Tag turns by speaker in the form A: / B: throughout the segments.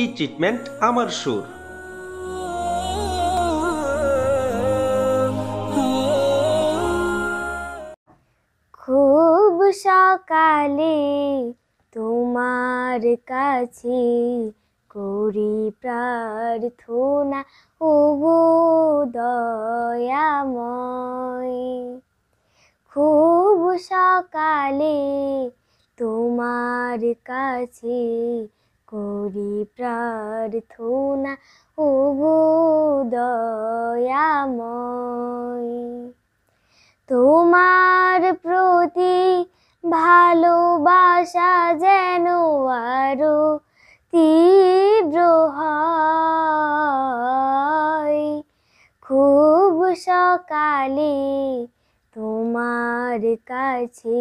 A: ই treatment আমার সুর খুব সকালে তোমার কাছে করি প্রার্থনা গো দয়াময় খুব সকালে তোমার কাছে করি প্রার্থনা ও গো দয়াময় তোমার প্রতি ভালোবাসা যেন আরো তীব্র খুব সকালে তোমার কাছে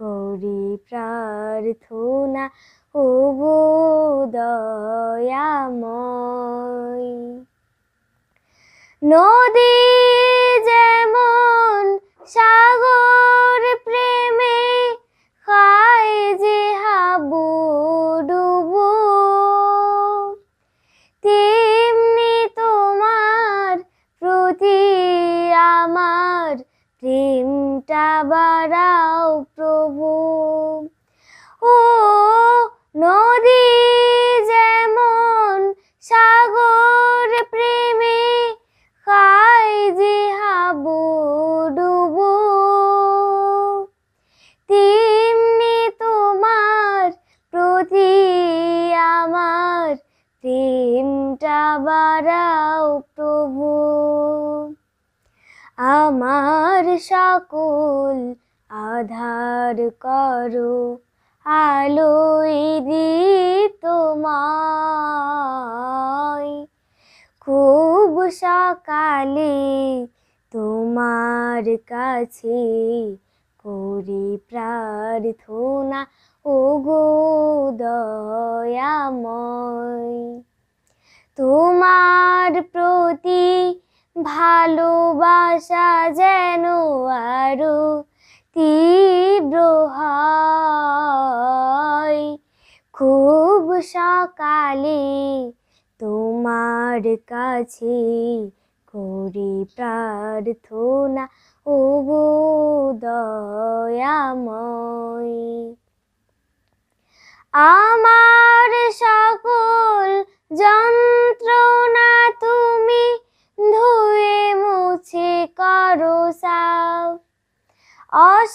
A: করি প্রার্থনা ও দয়াময় নদী যেমন সাগর আমার সকল আধার করো আলোই দি তোমায় খুব সকালে তোমার কাছে করি প্রার্থনা ও গো দয়াময় তোমার প্রতি ভালোবাসা যেন আরো তীব্র হয় খুব সকালে তোমার কাছে করি প্রার্থনা ও দয়াময় আমার সকল জন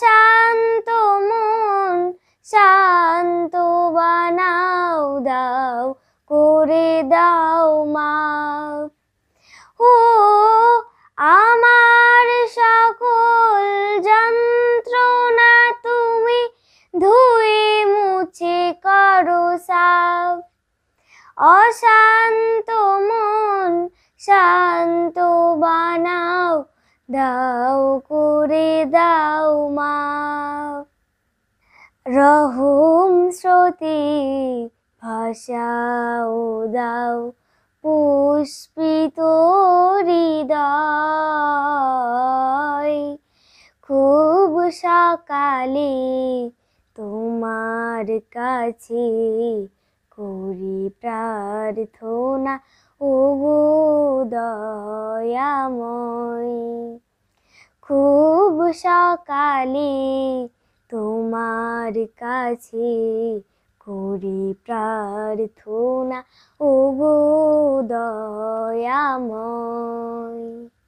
A: শান্ত মন শান্ত বানাও দাও করে দাও মা ও আমার সকল যন্ত্রণা তুমি ধুয়ে মুছে করো সাব অশান্ত মন শান্ত বানা দাও করে দাও মা রহম শ্রুতি ভাষাও দাও পুষ্পিত হৃদয় খুব সকালে তোমার কাছে করি প্রার্থনা ও গো দয়াময় খুব সকালে তোমার কাছে করি প্রার্থনা ও গো দয়াময়